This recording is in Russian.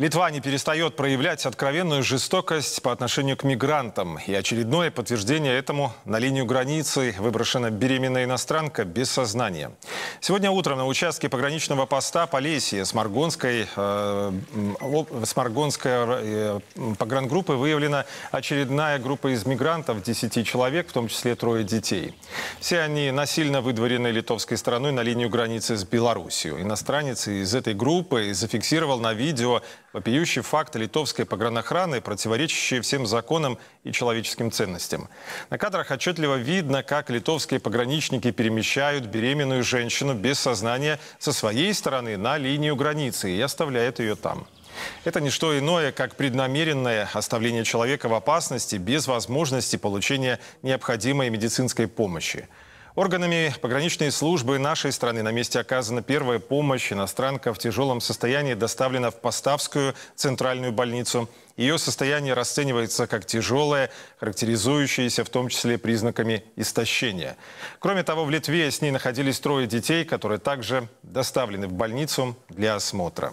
Литва не перестает проявлять откровенную жестокость по отношению к мигрантам. И очередное подтверждение этому на линию границы выброшена беременная иностранка без сознания. Сегодня утром на участке пограничного поста Полесье с Маргонской, э, с Маргонской э, погрангруппы выявлена очередная группа из мигрантов, 10 человек, в том числе трое детей. Все они насильно выдворены литовской стороной на линию границы с Белоруссией. Иностранец из этой группы зафиксировал на видео вопиющий факт литовской погранохраны, противоречащий всем законам и человеческим ценностям. На кадрах отчетливо видно, как литовские пограничники перемещают беременную женщину без сознания со своей стороны на линию границы и оставляют ее там. Это не что иное, как преднамеренное оставление человека в опасности без возможности получения необходимой медицинской помощи. Органами пограничной службы нашей страны на месте оказана первая помощь. Иностранка в тяжелом состоянии доставлена в Поставскую центральную больницу. Ее состояние расценивается как тяжелое, характеризующееся в том числе признаками истощения. Кроме того, в Литве с ней находились трое детей, которые также доставлены в больницу для осмотра.